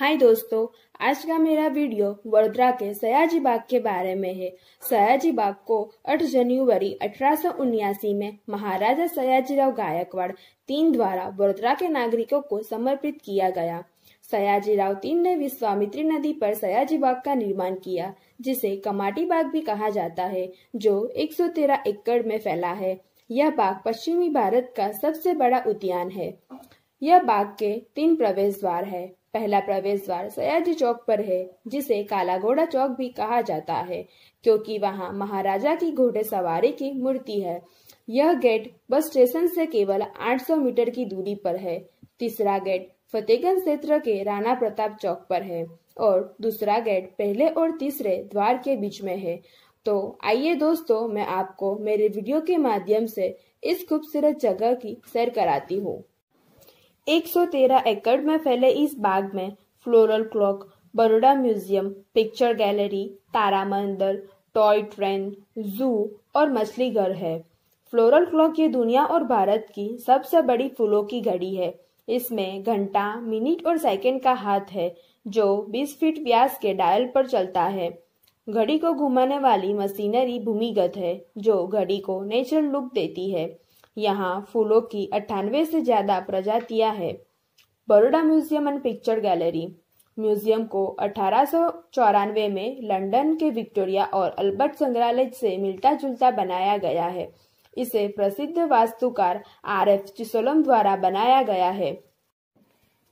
हाय दोस्तों आज का मेरा वीडियो वडोदरा के सयाजी बाग के बारे में है सयाजी बाग को 8 जनवरी अठारह में महाराजा सयाजीराव गायकवाड़ तीन द्वारा वडोदरा के नागरिकों को समर्पित किया गया सयाजीराव तीन ने विश्वामित्री नदी पर सयाजी बाग का निर्माण किया जिसे कमाटी बाग भी कहा जाता है जो एक एकड़ में फैला है यह बाग पश्चिमी भारत का सबसे बड़ा उद्यान है यह बाग के तीन प्रवेश द्वार है पहला प्रवेश द्वार सयाजी चौक पर है जिसे काला घोड़ा चौक भी कहा जाता है क्योंकि वहाँ महाराजा की घोड़े सवारी की मूर्ति है यह गेट बस स्टेशन से केवल 800 मीटर की दूरी पर है तीसरा गेट फतेहगंज क्षेत्र के राणा प्रताप चौक पर है और दूसरा गेट पहले और तीसरे द्वार के बीच में है तो आइए दोस्तों मैं आपको मेरे वीडियो के माध्यम से इस खूबसूरत जगह की सैर कराती हूँ 113 एकड़ में फैले इस बाग में floral clock Baroda museum picture gallery Tara Mandir toy train जू और मछली घर है फ्लोरल क्लॉक ये दुनिया और भारत की सबसे बड़ी फूलों की घड़ी है इसमें घंटा मिनट और सेकंड का हाथ है जो 20 फीट व्यास के डायल पर चलता है घड़ी को घुमाने वाली मशीनरी भूमिगत है जो घड़ी को नेचुरल लुक देती है यहाँ फूलों की अट्ठानवे से ज़्यादा प्रजातियां हैं Baroda museum and picture gallery museum को अठारह में लंदन के विक्टोरिया और अल्बर्ट संग्रहालय से मिलता जुलता बनाया गया है इसे प्रसिद्ध वास्तुकार आर एफ चिसोलम द्वारा बनाया गया है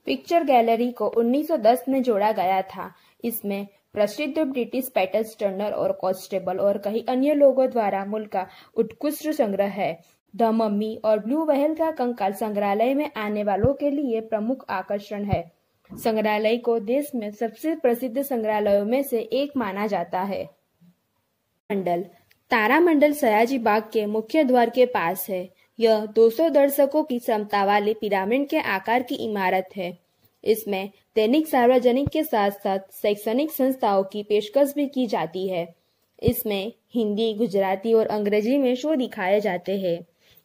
पिक्चर गैलरी को 1910 में जोड़ा गया था इसमें प्रसिद्ध ब्रिटिश पैटर्स टर्नर और कॉन्स्टेबल और कई अन्य लोगों द्वारा मूल का उत्कृष्ट संग्रह है द मम्मी और ब्लू वहल का कंकाल संग्रहालय में आने वालों के लिए प्रमुख आकर्षण है संग्रहालय को देश में सबसे प्रसिद्ध संग्रहालयों में से एक माना जाता है मंडल तारामंडल सयाजी बाग के मुख्य द्वार के पास है यह 200 दर्शकों की क्षमता वाली पिरामिड के आकार की इमारत है इसमें दैनिक सार्वजनिक के साथ साथ शैक्षणिक संस्थाओं की पेशकश भी की जाती है इसमें हिंदी गुजराती और अंग्रेजी में शो दिखाए जाते हैं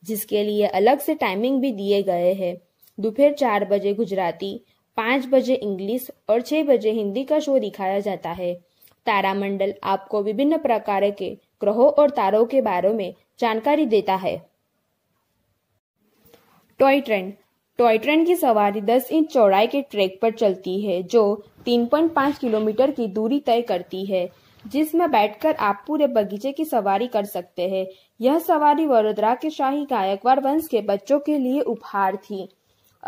जिसके लिए अलग से टाइमिंग भी दिए गए हैं दोपहर चार बजे गुजराती पाँच बजे इंग्लिश और छः बजे हिंदी का शो दिखाया जाता है तारामंडल आपको विभिन्न प्रकार के ग्रहों और तारों के बारे में जानकारी देता है टॉय ट्रेन टॉय ट्रेन की सवारी 10 इंच चौड़ाई के ट्रैक पर चलती है जो 3.5 किलोमीटर की दूरी तय करती है जिसमें बैठकर आप पूरे बगीचे की सवारी कर सकते हैं यह सवारी वडोदरा के शाही गायकवाड़ वंश के बच्चों के लिए उपहार थी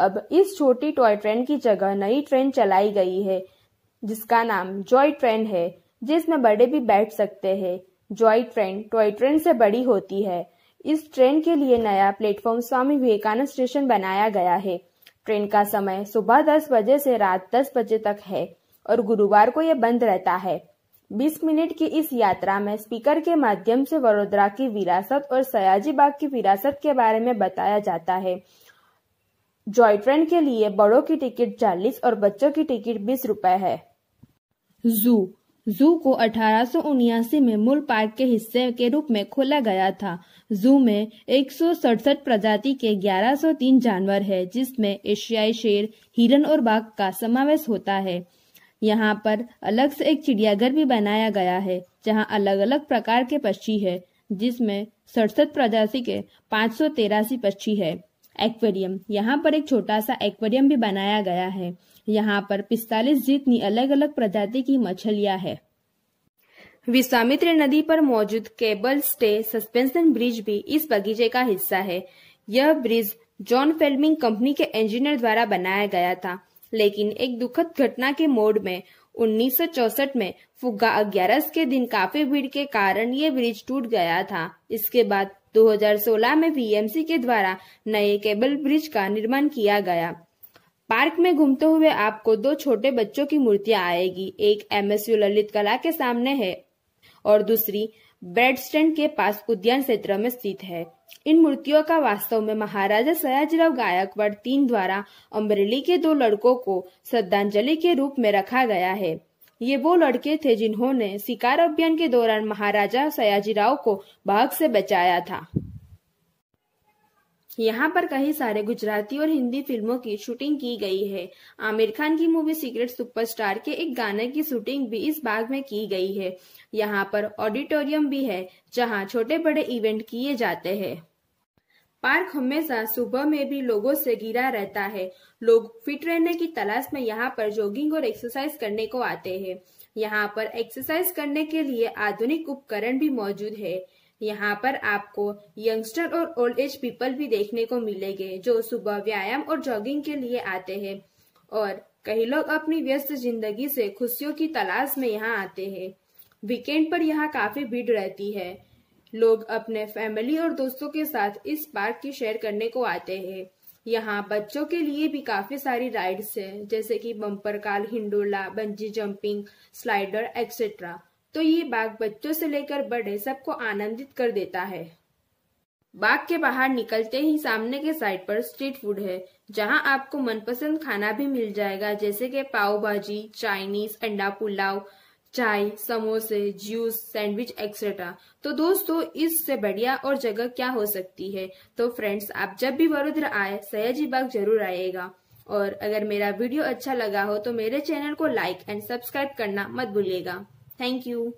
अब इस छोटी टॉय ट्रेन की जगह नई ट्रेन चलाई गई है जिसका नाम जॉय ट्रेन है जिसमें बड़े भी बैठ सकते हैं जॉय ट्रेन टॉय ट्रेन से बड़ी होती है इस ट्रेन के लिए नया प्लेटफॉर्म स्वामी विवेकानंद स्टेशन बनाया गया है ट्रेन का समय सुबह दस बजे से रात दस बजे तक है और गुरुवार को यह बंद रहता है 20 मिनट की इस यात्रा में स्पीकर के माध्यम से वडोदरा की विरासत और सयाजी बाग की विरासत के बारे में बताया जाता है जॉय ट्रेन के लिए बड़ों की टिकट 40 और बच्चों की टिकट बीस रूपए है जू जू को अठारह में मूल पार्क के हिस्से के रूप में खोला गया था जू में एक प्रजाति के 1103 जानवर है जिसमें एशियाई शेर हिरन और बाघ का समावेश होता है यहाँ पर अलग से एक चिड़ियाघर भी बनाया गया है जहाँ अलग अलग प्रकार के पक्षी है जिसमें सड़सठ प्रजाति के पाँच पक्षी है एक्वेरियम यहाँ पर एक छोटा सा एक्वेरियम भी बनाया गया है यहाँ पर पिस्तालीस जितनी अलग अलग प्रजाति की मछलियाँ है विश्वामित्र नदी पर मौजूद केबल स्टे सस्पेंशन ब्रिज भी इस बगीचे का हिस्सा है यह ब्रिज जॉन फेल्मिंग कंपनी के इंजीनियर द्वारा बनाया गया था लेकिन एक दुखद घटना के मोड में 1964 में फुग्गा अग्यारस के दिन काफी भीड़ के कारण ये ब्रिज टूट गया था इसके बाद 2016 में बीएमसी के द्वारा नए केबल ब्रिज का निर्माण किया गया पार्क में घूमते हुए आपको दो छोटे बच्चों की मूर्तियां आएगी एक एमएसयू ललित कला के सामने है और दूसरी ब्रेडस्टैंड के पास उद्यान क्षेत्र में स्थित है इन मूर्तियों का वास्तव में महाराजा सयाजीराव गायकवाड़ तीन द्वारा अमरेली के दो लड़कों को श्रद्धांजलि के रूप में रखा गया है ये वो लड़के थे जिन्होंने शिकार अभियान के दौरान महाराजा सयाजीराव को बाघ से बचाया था यहाँ पर कई सारे गुजराती और हिंदी फिल्मों की शूटिंग की गई है आमिर खान की मूवी सीक्रेट सुपरस्टार के एक गाने की शूटिंग भी इस बाग में की गई है यहाँ पर ऑडिटोरियम भी है जहाँ छोटे बड़े इवेंट किए जाते हैं पार्क हमेशा सुबह में भी लोगों से घिरा रहता है लोग फिट रहने की तलाश में यहाँ पर जॉगिंग और एक्सरसाइज करने को आते हैं यहाँ पर एक्सरसाइज करने के लिए आधुनिक उपकरण भी मौजूद है यहाँ पर आपको यंगस्टर और ओल्ड एज पीपल भी देखने को मिलेंगे जो सुबह व्यायाम और जॉगिंग के लिए आते हैं और कई लोग अपनी व्यस्त जिंदगी से खुशियों की तलाश में यहाँ आते हैं वीकेंड पर यहाँ काफी भीड़ रहती है लोग अपने फैमिली और दोस्तों के साथ इस पार्क की शेयर करने को आते हैं यहाँ बच्चों के लिए भी काफी सारी राइड्स हैं जैसे कि बम्पर कार हिंडोला बंजी जंपिंग स्लाइडर एक्सेट्रा तो ये बाग बच्चों से लेकर बड़े सबको आनंदित कर देता है बाग के बाहर निकलते ही सामने के साइड पर स्ट्रीट फूड है जहां आपको मनपसंद खाना भी मिल जाएगा जैसे कि पाव भाजी चाइनीज अंडा पुलाव चाय समोसे जूस सैंडविच एक्सेट्रा तो दोस्तों इससे बढ़िया और जगह क्या हो सकती है तो फ्रेंड्स आप जब भी वरुद्र आए सयाजी बाग जरूर आएगा और अगर मेरा वीडियो अच्छा लगा हो तो मेरे चैनल को लाइक एंड सब्सक्राइब करना मत भूलिएगा Thank you.